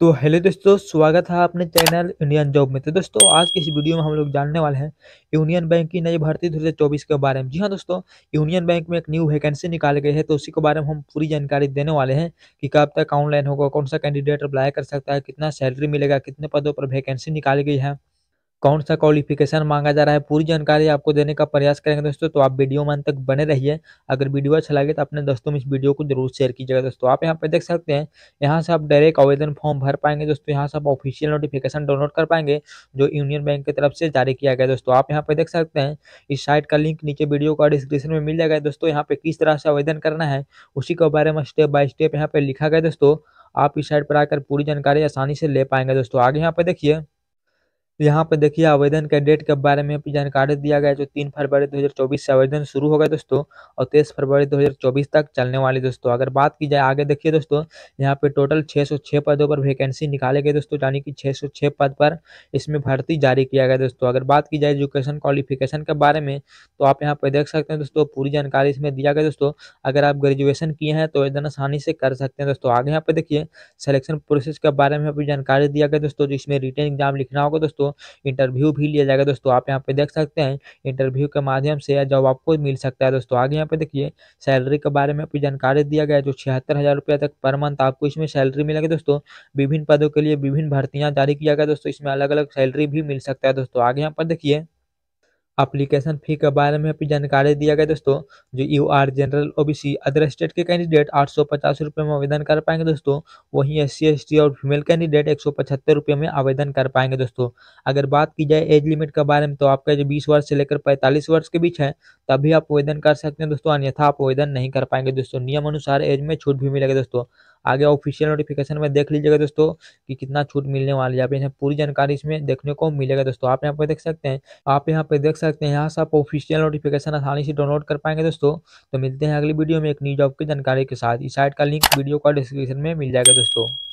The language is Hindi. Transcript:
तो हेलो दोस्तों स्वागत है अपने चैनल इंडियन जॉब में तो दोस्तों आज की इस वीडियो में हम लोग जानने वाले हैं यूनियन बैंक की नई भर्ती दो हज़ार चौबीस के बारे में जी हाँ दोस्तों यूनियन बैंक में एक न्यू वैकेंसी निकाल गई है तो उसी के बारे में हम पूरी जानकारी देने वाले हैं कि कब तक ऑनलाइन होगा कौन सा कैंडिडेट अप्लाई कर सकता है कितना सैलरी मिलेगा कितने पदों पर वैकेंसी निकाली गई है कौन सा क्वालिफिकेशन मांगा जा रहा है पूरी जानकारी आपको देने का प्रयास करेंगे दोस्तों तो आप वीडियो में अंत तक बने रहिए अगर वीडियो अच्छा लगे तो अपने दोस्तों में इस वीडियो को जरूर शेयर कीजिएगा दोस्तों आप यहाँ पर देख सकते हैं यहाँ से आप डायरेक्ट आवेदन फॉर्म भर पाएंगे दोस्तों यहाँ से आप ऑफिशियल नोटिफिकेशन डाउनलोड कर पाएंगे जो यूनियन बैंक की तरफ से जारी किया गया दोस्तों आप यहाँ पर देख सकते हैं इस साइट का लिंक नीचे वीडियो का डिस्क्रिप्शन में मिल जाएगा दोस्तों यहाँ पे किस तरह से आवेदन करना है उसी के बारे में स्टेप बाय स्टेप यहाँ पे लिखा गया दोस्तों आप इस साइट पर आकर पूरी जानकारी आसानी से ले पाएंगे दोस्तों आगे यहाँ पे देखिए तो यहाँ पे देखिए आवेदन के डेट के बारे में जानकारी दिया गया है जो तीन फरवरी 2024 से आवेदन शुरू होगा दोस्तों और तेईस फरवरी 2024 तक चलने वाली दोस्तों अगर बात की जाए आगे देखिए दोस्तों यहाँ पे टोटल 606 पदों पर वैकेंसी निकाले गए दोस्तों यानी कि 606 पद पर इसमें भर्ती जारी किया गया दोस्तों अगर बात की जाए एजुकेशन क्वालिफिकेशन के बारे में तो आप यहाँ पे देख सकते हैं दोस्तों पूरी जानकारी इसमें दिया गया दोस्तों अगर आप ग्रेजुएशन किए हैं तो आवेदन आसानी से कर सकते हैं दोस्तों आगे यहाँ पे देखिए सिलेक्शन प्रोसेस के बारे में भी जानकारी दिया गया दोस्तों जिसमें रिटर्न एग्जाम लिखना होगा दोस्तों इंटरव्यू भी लिया जाएगा दोस्तों आप यहाँ पे देख सकते हैं इंटरव्यू के माध्यम से जॉब आपको मिल सकता है दोस्तों आगे यहाँ पे देखिए सैलरी के बारे में भी जानकारी दिया गया है जो छिहत्तर हज़ार रुपये तक पर मंथ आपको इसमें सैलरी मिलेगी दोस्तों विभिन्न पदों के लिए विभिन्न भर्तियाँ जारी किया गया दोस्तों इसमें अलग अलग सैलरी भी मिल सकता है दोस्तों आगे यहाँ पर देखिए अप्लीकेशन फ़ी के बारे में भी जानकारी दिया गया दोस्तों जो U R general OBC other state के कैंडिडेट आठ सौ पचास रुपये में आवेदन कर पाएंगे दोस्तों वहीं एस सी और फीमेल कैंडिडेट एक सौ पचहत्तर रुपये में आवेदन कर पाएंगे दोस्तों अगर बात की जाए एज लिमिट के बारे में तो आपका जो बीस वर्ष से लेकर पैंतालीस वर्ष के बीच है तभी आप आवेदन कर सकते हैं दोस्तों अन्यथा आप आवेदन नहीं कर पाएंगे दोस्तों नियम अनुसार एज में छूट भी मिलेगी दोस्तों आगे ऑफिशियल नोटिफिकेशन में देख लीजिएगा दोस्तों कि कितना छूट मिलने वाली है आप यहाँ पूरी जानकारी इसमें देखने को मिलेगा दोस्तों आप यहाँ पे देख सकते हैं आप यहाँ पे देख सकते हैं यहाँ से आप ऑफिशियल नोटिफिकेशन आसानी से डाउनलोड कर पाएंगे दोस्तों तो मिलते हैं अगली वीडियो में एक न्यू जॉब की जानकारी के साथ इस साइट का लिंक वीडियो का डिस्क्रिप्शन में मिल जाएगा दोस्तों